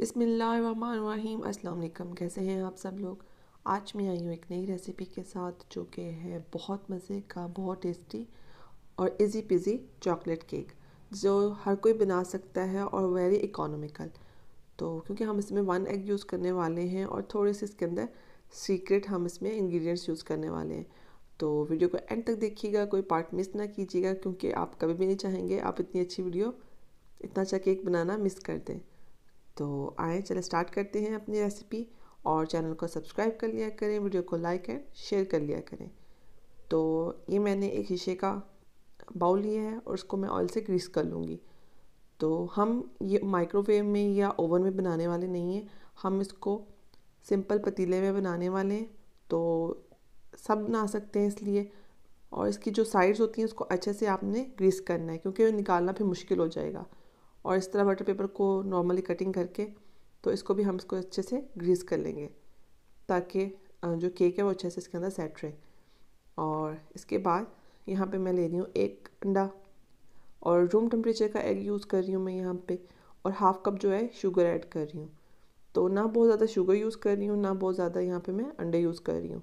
बिसमीम अस्सलाम कैसे हैं आप सब लोग आज मैं आई हूँ एक नई रेसिपी के साथ जो कि है बहुत मज़े का बहुत टेस्टी और इजी पिज़ी चॉकलेट केक जो हर कोई बना सकता है और वेरी इकोनॉमिकल तो क्योंकि हम इसमें वन एग यूज़ करने वाले हैं और थोड़े से इसके अंदर सीक्रेट हम इसमें इंग्रेडिएंट्स यूज़ करने वाले हैं तो वीडियो को एंड तक देखिएगा कोई पार्ट मिस ना कीजिएगा क्योंकि आप कभी भी नहीं चाहेंगे आप इतनी अच्छी वीडियो इतना अच्छा केक बनाना मिस कर दें तो आए चले स्टार्ट करते हैं अपनी रेसिपी और चैनल को सब्सक्राइब कर लिया करें वीडियो को लाइक एंड शेयर कर लिया करें तो ये मैंने एक शीशे का बाउल लिया है और उसको मैं ऑयल से ग्रीस कर लूँगी तो हम ये माइक्रोवेव में या ओवन में बनाने वाले नहीं हैं हम इसको सिंपल पतीले में बनाने वाले हैं तो सब बना सकते हैं इसलिए और इसकी जो साइड्स होती हैं उसको अच्छे से आपने ग्रीस करना है क्योंकि निकालना फिर मुश्किल हो जाएगा और इस तरह बटर पेपर को नॉर्मली कटिंग करके तो इसको भी हम इसको अच्छे से ग्रीस कर लेंगे ताकि जो केक है वो अच्छे से इसके अंदर सेट रहे और इसके बाद यहाँ पे मैं ले रही हूँ एक अंडा और रूम टेम्परेचर का एग यूज़ कर रही हूँ मैं यहाँ पे और हाफ़ कप जो है शुगर ऐड कर रही हूँ तो ना बहुत ज़्यादा शुगर यूज़ कर रही हूँ ना बहुत ज़्यादा यहाँ पे मैं अंडे यूज़ कर रही हूँ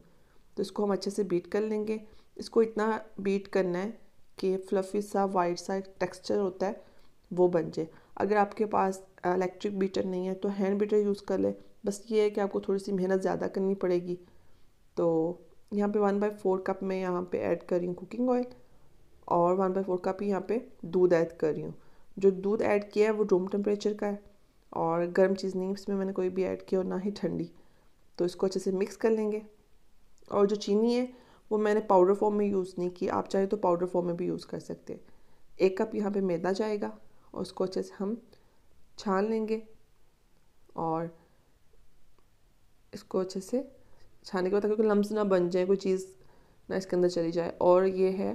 तो इसको हम अच्छे से बीट कर लेंगे इसको इतना बीट करना है कि फ्लफ़ी सा वाइट सा टेक्स्चर होता है वो बन जाए अगर आपके पास इलेक्ट्रिक बीटर नहीं है तो हैंड बीटर यूज़ कर लें बस ये है कि आपको थोड़ी सी मेहनत ज़्यादा करनी पड़ेगी तो यहाँ पे वन बाई फोर कप मैं यहाँ पे ऐड कर रही हूँ कुकिंग ऑयल और वन बाई फोर कप ही यहाँ पे दूध ऐड कर रही हूँ जो दूध ऐड किया है वो रूम टेम्परेचर का है और गर्म चीज़ नहीं इसमें मैंने कोई भी ऐड किया और ना ही ठंडी तो इसको अच्छे से मिक्स कर लेंगे और जो चीनी है वो मैंने पाउडर फॉर्म में यूज़ नहीं की आप चाहें तो पाउडर फॉर्म में भी यूज़ कर सकते हैं एक कप यहाँ पे मैदा जाएगा उसको अच्छे से हम छान लेंगे और इसको अच्छे से छाने के बाद क्योंकि लम्स ना बन जाए कोई चीज़ ना इसके अंदर चली जाए और ये है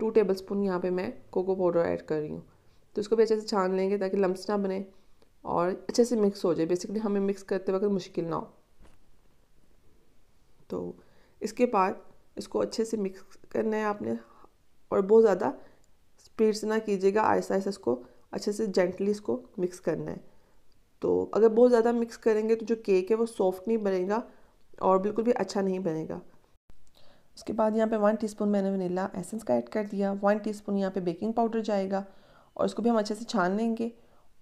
टू टेबल स्पून यहाँ पर मैं कोको पाउडर ऐड कर रही हूँ तो इसको भी अच्छे से छान लेंगे ताकि लम्स ना बने और अच्छे से मिक्स हो जाए बेसिकली हमें मिक्स करते वक्त मुश्किल ना हो तो इसके बाद इसको अच्छे से मिक्स करना है आपने और बहुत ज़्यादा स्पीड से ना कीजिएगा आहिस्ता आहिस्ता इसको अच्छे से जेंटली इसको मिक्स करना है तो अगर बहुत ज़्यादा मिक्स करेंगे तो जो केक है वो सॉफ्ट नहीं बनेगा और बिल्कुल भी अच्छा नहीं बनेगा उसके बाद यहाँ पे वन टीस्पून मैंने वनीला एसेंस का ऐड कर दिया वन टीस्पून यहाँ पर बेकिंग पाउडर जाएगा और इसको भी हम अच्छे से छान लेंगे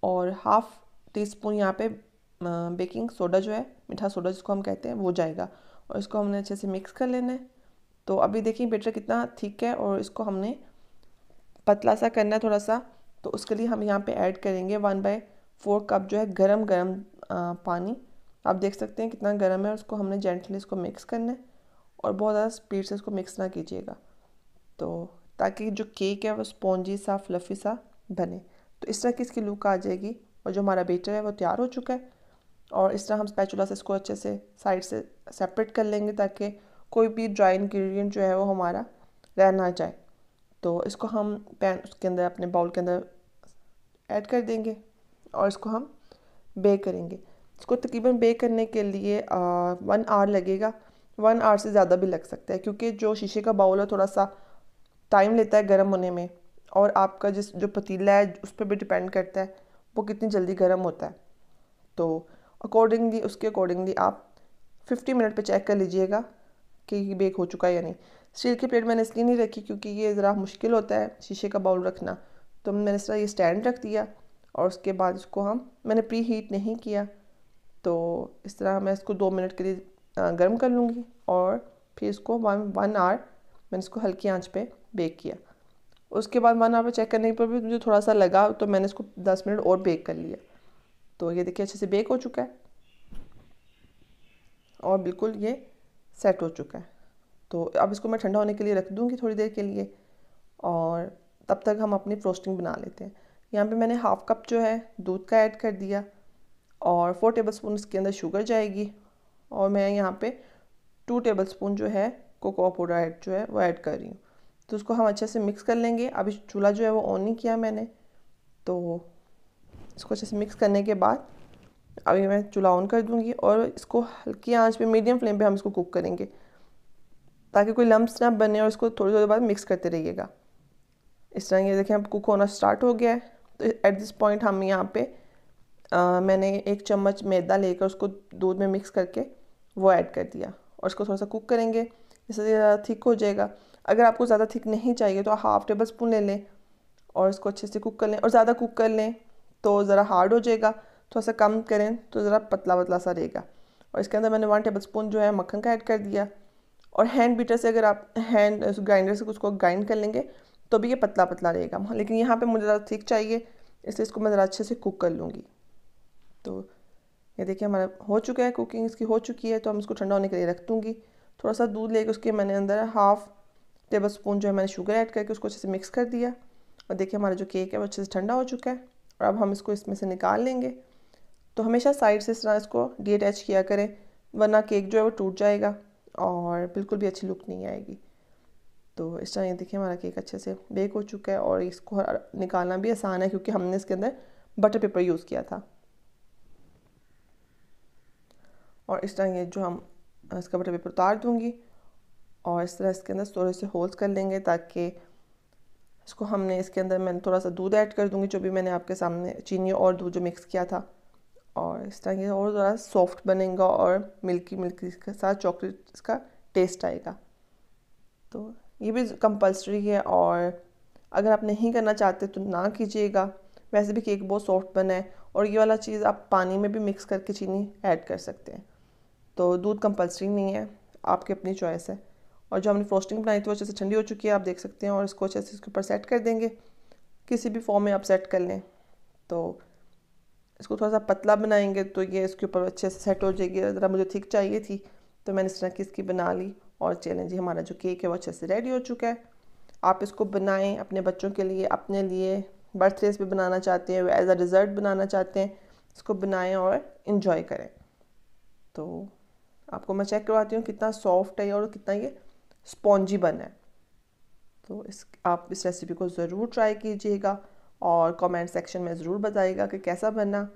और हाफ टी स्पून यहाँ पर बेकिंग सोडा जो है मीठा सोडा जिसको हम कहते हैं वो जाएगा और इसको हमने अच्छे से मिक्स कर लेना है तो अभी देखिए बेटर कितना थिक है और इसको हमने पतला सा करना है थोड़ा सा तो उसके लिए हम यहाँ पे ऐड करेंगे वन बाय फोर कप जो है गरम गरम आ, पानी आप देख सकते हैं कितना गर्म है उसको हमने जेंटली इसको मिक्स करना है और बहुत ज़्यादा स्पीड से इसको मिक्स ना कीजिएगा तो ताकि जो केक है वो स्पॉन्जी सा फ्लफ़ी सा बने तो इस तरह की इसकी लुक आ जाएगी और जो हमारा बेटर है वो तैयार हो चुका है और इस तरह हम स्पैचुला से इसको अच्छे से साइड से सेपरेट कर लेंगे ताकि कोई भी ड्राई इन्ग्रीडियंट जो है वो हमारा रह ना जाए तो इसको हम पैन उसके अंदर अपने बाउल के अंदर ऐड कर देंगे और इसको हम बेक करेंगे इसको तकरीबन बेक करने के लिए वन आवर लगेगा वन आवर से ज़्यादा भी लग सकता है क्योंकि जो शीशे का बाउल है थोड़ा सा टाइम लेता है गर्म होने में और आपका जिस जो पतीला है उस पर भी डिपेंड करता है वो कितनी जल्दी गर्म होता है तो अकॉर्डिंगली उसके अकॉर्डिंगली आप 50 मिनट पे चेक कर लीजिएगा कि बेक हो चुका है या नहीं स्टील की प्लेट मैंने इसलिए नहीं रखी क्योंकि ये ज़रा मुश्किल होता है शीशे का बाउल रखना तो मैंने इस तरह ये स्टैंड रख दिया और उसके बाद इसको हम मैंने प्री हीट नहीं किया तो इस तरह मैं इसको दो मिनट के लिए गर्म कर लूँगी और फिर इसको वन वन आवर मैंने इसको हल्की आंच पे बेक किया उसके बाद वन आवर चेक करने पर भी मुझे थोड़ा सा लगा तो मैंने इसको दस मिनट और बेक कर लिया तो ये देखिए अच्छे से बेक हो चुका है और बिल्कुल ये सेट हो चुका है तो अब इसको मैं ठंडा होने के लिए रख दूँगी थोड़ी देर के लिए और तब तक हम अपनी फ्रोस्टिंग बना लेते हैं यहाँ पे मैंने हाफ़ कप जो है दूध का ऐड कर दिया और फोर टेबल स्पून इसके अंदर शुगर जाएगी और मैं यहाँ पे टू टेबल स्पून जो है कोकोआ पाउडर ऐड जो है वो ऐड कर रही हूँ तो उसको हम अच्छे से मिक्स कर लेंगे अभी चूल्हा जो है वो ऑन नहीं किया मैंने तो इसको अच्छे से मिक्स करने के बाद अभी मैं चूल्हा ऑन कर दूँगी और इसको हल्की आँच पर मीडियम फ्लेम पर हम इसको कुक करेंगे ताकि कोई लम्ब ना बने और इसको थोड़ी थोड़ी बाद मिक्स करते रहिएगा इस तरह ये देखें अब कुक होना स्टार्ट हो गया है तो एट दिस पॉइंट हम यहाँ पे आ, मैंने एक चम्मच मैदा लेकर उसको दूध में मिक्स करके वो ऐड कर दिया और इसको थोड़ा सा कुक करेंगे इससे ज़्यादा थिक हो जाएगा अगर आपको ज़्यादा थिक नहीं चाहिए तो आप हाफ़ टेबल स्पून ले लें और इसको अच्छे से कुक कर लें और ज़्यादा कुक कर लें तो ज़रा हार्ड हो जाएगा थोड़ा सा कम करें तो ज़रा पतला पतला सा रहेगा और इसके अंदर मैंने वन टेबल स्पून जो है मक्खन का ऐड कर दिया और हैंड बीटर से अगर आप हैंड ग्राइंडर से उसको ग्राइंड कर लेंगे तो भी ये पतला पतला रहेगा लेकिन यहाँ पे मुझे ज़्यादा थिक चाहिए इसलिए इसको मैं ज़रा अच्छे से कुक कर लूँगी तो ये देखिए हमारा हो चुका है कुकिंग इसकी हो चुकी है तो हम इसको ठंडा होने के लिए रख दूँगी थोड़ा सा दूध लेके उसके मैंने अंदर हाफ़ टेबल स्पून जो है मैंने शुगर ऐड करके उसको अच्छे से मिक्स कर दिया और देखिए हमारा जो केक है वो अच्छे से ठंडा हो चुका है और अब हम इसको इसमें से निकाल लेंगे तो हमेशा साइड से इस तरह इसको डीअटैच किया करें वरना केक जो है वो टूट जाएगा और बिल्कुल भी अच्छी लुक नहीं आएगी तो इस तरह ये देखिए हमारा केक अच्छे से बेक हो चुका है और इसको निकालना भी आसान है क्योंकि हमने इसके अंदर बटर पेपर यूज़ किया था और इस तरह ये जो हम इसका बटर पेपर उतार दूँगी और इस तरह इसके अंदर थोड़े से होल्स कर लेंगे ताकि इसको हमने इसके अंदर मैं थोड़ा सा दूध ऐड कर दूँगी जो भी मैंने आपके सामने चीनी और दूध जो मिक्स किया था और इस तरह और ज़रा सॉफ्ट बनेगा और मिल्की मिल्की इसके साथ चॉकलेट इसका टेस्ट आएगा तो ये भी कंपलसरी है और अगर आप नहीं करना चाहते तो ना कीजिएगा वैसे भी केक बहुत सॉफ्ट बना है और ये वाला चीज़ आप पानी में भी मिक्स करके चीनी ऐड कर सकते हैं तो दूध कंपलसरी नहीं है आपकी अपनी चॉइस है और जो हमने फ्रोस्टिंग बनाई थी वो अच्छे से ठंडी हो चुकी है आप देख सकते हैं और इसको अच्छे से इसके ऊपर सेट कर देंगे किसी भी फॉर्म में आप सेट कर लें तो इसको थोड़ा सा पतला बनाएंगे तो ये इसके ऊपर अच्छे से सेट हो जाएगी ज़रा मुझे थिक चाहिए थी तो मैंने इस तरह की इसकी बना ली और चैलेंज हमारा जो केक है वो अच्छे से रेडी हो चुका है आप इसको बनाएं अपने बच्चों के लिए अपने लिए बर्थडेज पे बनाना चाहते हैं एज अ डिज़र्ट बनाना चाहते हैं इसको बनाएं और इन्जॉय करें तो आपको मैं चेक करवाती हूँ कितना सॉफ्ट है और कितना ये स्पॉन्जी बना है तो इस आप इस रेसिपी को ज़रूर ट्राई कीजिएगा और कमेंट सेक्शन में ज़रूर बताइएगा कि कैसा बना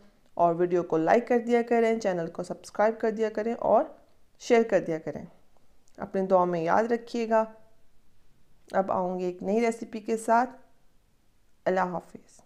और वीडियो को लाइक कर दिया करें चैनल को सब्सक्राइब कर दिया करें और शेयर कर दिया करें अपने दुआ में याद रखिएगा अब आऊँगी एक नई रेसिपी के साथ अल्लाह हाफिज़